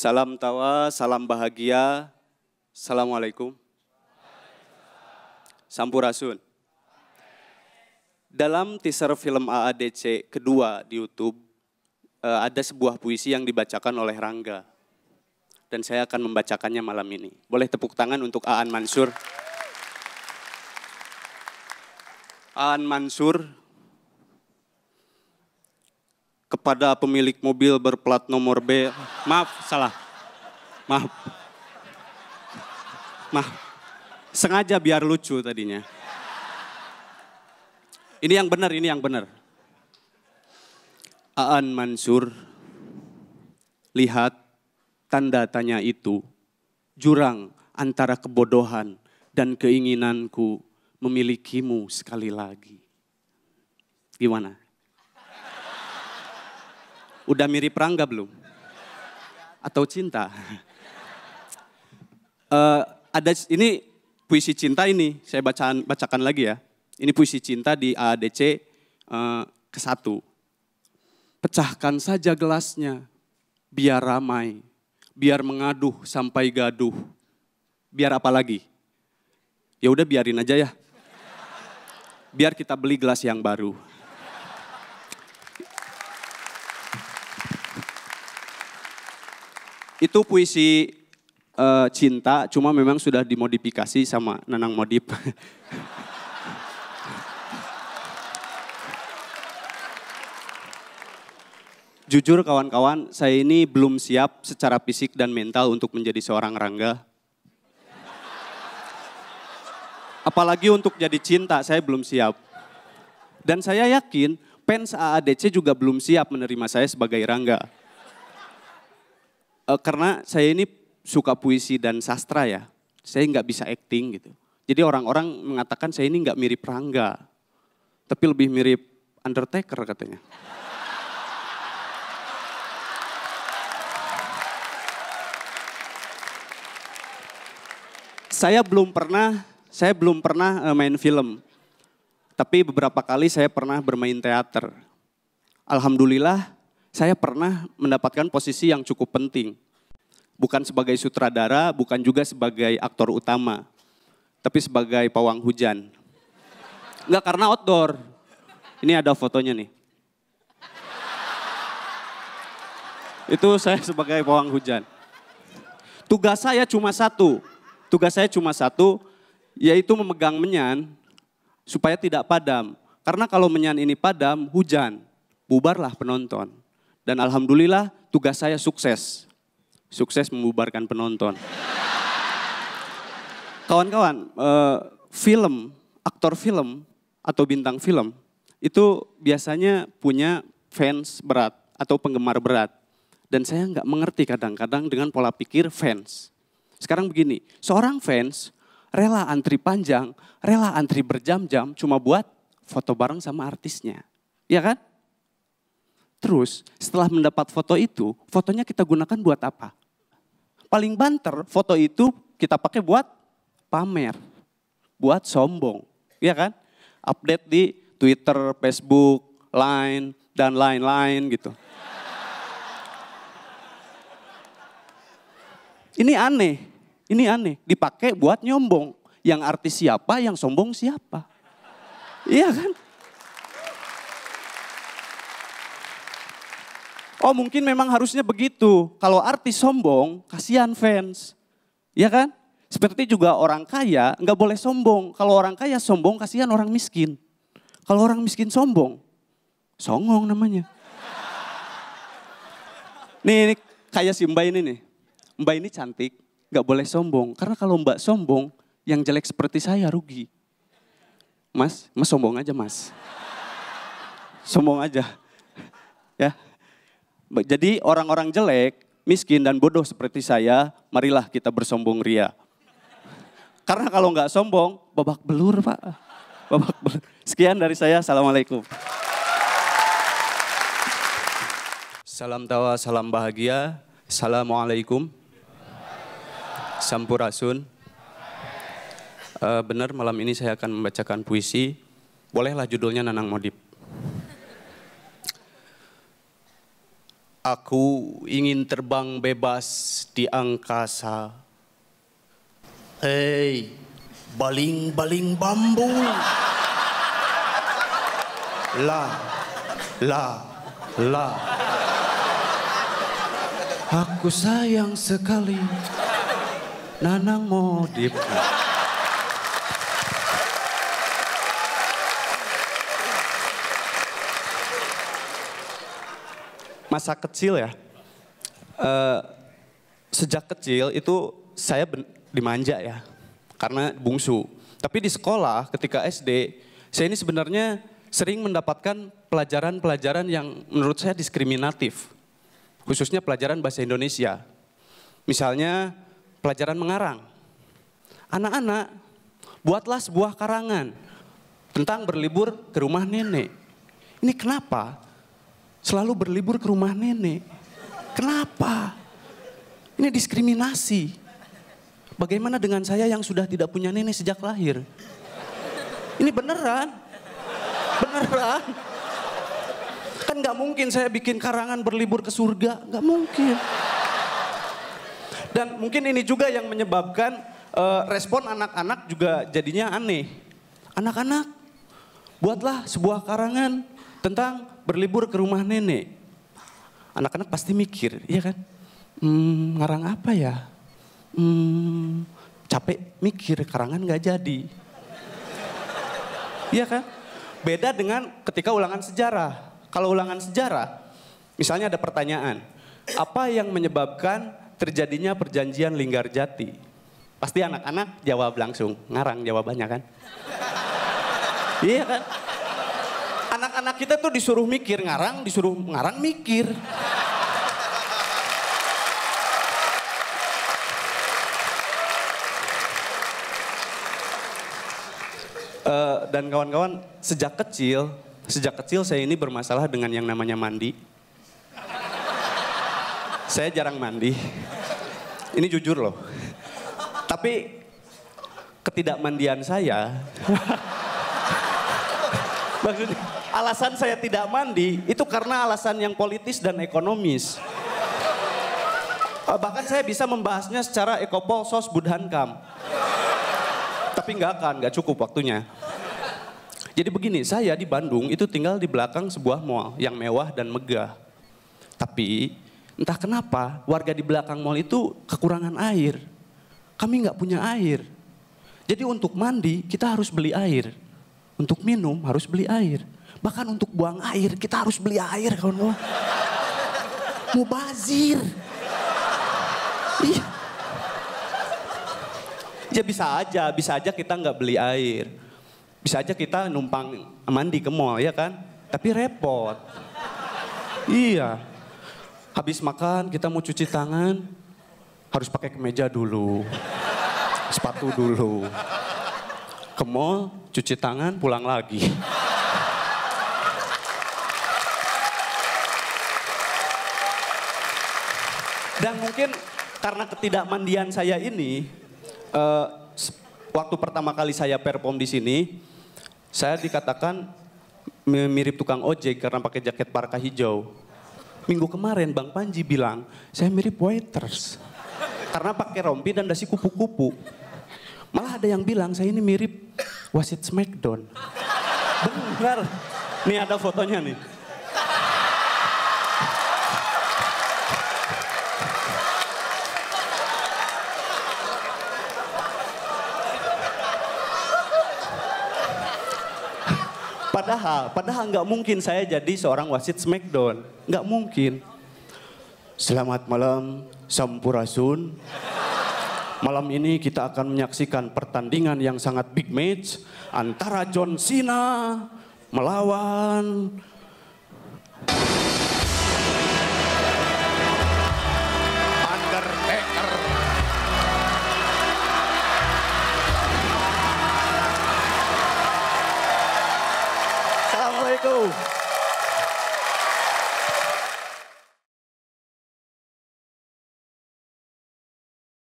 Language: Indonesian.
Salam tawa, salam bahagia. Assalamualaikum. Sampurasun. Dalam teaser film AADC kedua di YouTube, eh, ada sebuah puisi yang dibacakan oleh Rangga. Dan saya akan membacakannya malam ini. Boleh tepuk tangan untuk Aan Mansur. Aan Mansur kepada pemilik mobil berplat nomor B. Maaf, salah. Maaf. Maaf. Sengaja biar lucu tadinya. Ini yang benar, ini yang benar. Aan Mansur, lihat tanda tanya itu. Jurang antara kebodohan dan keinginanku memilikimu sekali lagi. Gimana? Udah mirip Rangga belum? Atau cinta? uh, ada ini puisi cinta ini saya bacaan bacakan lagi ya. Ini puisi cinta di ADC uh, eh, ke satu. Pecahkan saja gelasnya, biar ramai, biar mengaduh sampai gaduh. Biar apa lagi? Ya udah biarin aja ya. Biar kita beli gelas yang baru. Itu puisi uh, cinta, cuma memang sudah dimodifikasi sama Nanang Modip. Jujur kawan-kawan, saya ini belum siap secara fisik dan mental untuk menjadi seorang Rangga. Apalagi untuk jadi cinta, saya belum siap. Dan saya yakin fans AADC juga belum siap menerima saya sebagai Rangga. Eh, karena saya ini suka puisi dan sastra ya. Saya nggak bisa acting gitu. Jadi orang-orang mengatakan saya ini nggak mirip Rangga, tapi lebih mirip Undertaker katanya. saya belum pernah, saya belum pernah eh, main film. Tapi beberapa kali saya pernah bermain teater. Alhamdulillah saya pernah mendapatkan posisi yang cukup penting. Bukan sebagai sutradara, bukan juga sebagai aktor utama. Tapi sebagai pawang hujan. Enggak karena outdoor. Ini ada fotonya nih. Itu saya sebagai pawang hujan. Tugas saya cuma satu. Tugas saya cuma satu, yaitu memegang menyan supaya tidak padam. Karena kalau menyan ini padam, hujan. Bubarlah penonton. Dan alhamdulillah tugas saya sukses. Sukses membubarkan penonton. Kawan-kawan, eh, film, aktor film atau bintang film itu biasanya punya fans berat atau penggemar berat. Dan saya nggak mengerti kadang-kadang dengan pola pikir fans. Sekarang begini, seorang fans rela antri panjang, rela antri berjam-jam cuma buat foto bareng sama artisnya. Iya kan? Terus setelah mendapat foto itu, fotonya kita gunakan buat apa? Paling banter foto itu kita pakai buat pamer, buat sombong, ya kan? Update di Twitter, Facebook, Line, dan lain-lain gitu. Ini aneh, ini aneh. Dipakai buat nyombong. Yang artis siapa, yang sombong siapa. Iya kan? Oh mungkin memang harusnya begitu. Kalau artis sombong, kasihan fans. Ya kan? Seperti juga orang kaya nggak boleh sombong. Kalau orang kaya sombong, kasihan orang miskin. Kalau orang miskin sombong, songong namanya. Nih, ini kayak si Mbak ini nih. Mbak ini cantik, nggak boleh sombong. Karena kalau Mbak sombong, yang jelek seperti saya rugi. Mas, mas sombong aja mas. Sombong aja. ya. Jadi orang-orang jelek, miskin dan bodoh seperti saya, marilah kita bersombong ria. Karena kalau nggak sombong, babak belur pak. Babak belur. Sekian dari saya, Assalamualaikum. Salam tawa, salam bahagia. Assalamualaikum. Sampurasun. Uh, benar malam ini saya akan membacakan puisi. Bolehlah judulnya Nanang Modip. Aku ingin terbang bebas di angkasa. Hei, baling-baling bambu. La, la, la. Aku sayang sekali Nanang Modip. masa kecil ya. Uh, sejak kecil itu saya dimanja ya, karena bungsu. Tapi di sekolah ketika SD, saya ini sebenarnya sering mendapatkan pelajaran-pelajaran yang menurut saya diskriminatif. Khususnya pelajaran bahasa Indonesia. Misalnya pelajaran mengarang. Anak-anak, buatlah sebuah karangan tentang berlibur ke rumah nenek. Ini kenapa? selalu berlibur ke rumah nenek. Kenapa? Ini diskriminasi. Bagaimana dengan saya yang sudah tidak punya nenek sejak lahir? Ini beneran. Beneran. Kan gak mungkin saya bikin karangan berlibur ke surga. Gak mungkin. Dan mungkin ini juga yang menyebabkan uh, respon anak-anak juga jadinya aneh. Anak-anak, buatlah sebuah karangan tentang berlibur ke rumah nenek. Anak-anak pasti mikir, iya kan? Hmm, ngarang apa ya? Hmm, capek mikir, karangan gak jadi. Iya kan? Beda dengan ketika ulangan sejarah. Kalau ulangan sejarah, misalnya ada pertanyaan, apa yang menyebabkan terjadinya perjanjian Linggar Jati? Pasti anak-anak jawab langsung, ngarang jawabannya kan? iya kan? anak-anak kita tuh disuruh mikir ngarang, disuruh ngarang mikir. Uh, dan kawan-kawan, sejak kecil, sejak kecil saya ini bermasalah dengan yang namanya mandi. Saya jarang mandi. Ini jujur loh. Tapi ketidakmandian saya Maksudnya alasan saya tidak mandi itu karena alasan yang politis dan ekonomis. Eh, bahkan saya bisa membahasnya secara ekopol sos budhankam. Tapi nggak akan, nggak cukup waktunya. Jadi begini, saya di Bandung itu tinggal di belakang sebuah mall yang mewah dan megah. Tapi entah kenapa warga di belakang mall itu kekurangan air. Kami nggak punya air. Jadi untuk mandi kita harus beli air. Untuk minum harus beli air. Bahkan untuk buang air, kita harus beli air kawan-kawan. Mubazir. Iya. Ya bisa aja, bisa aja kita nggak beli air. Bisa aja kita numpang mandi ke mall, ya kan? Tapi repot. Iya. Habis makan, kita mau cuci tangan, harus pakai kemeja dulu. Sepatu dulu ke mall, cuci tangan, pulang lagi. Dan mungkin karena ketidakmandian saya ini, uh, waktu pertama kali saya perform di sini, saya dikatakan mirip tukang ojek karena pakai jaket parka hijau. Minggu kemarin Bang Panji bilang, saya mirip waiters. Karena pakai rompi dan dasi kupu-kupu. Malah ada yang bilang saya ini mirip wasit Smackdown. Benar. Nih ada fotonya nih. Padahal, padahal nggak mungkin saya jadi seorang wasit Smackdown. Nggak mungkin. Selamat malam, Sampurasun. Malam ini kita akan menyaksikan pertandingan yang sangat big match antara John Cena melawan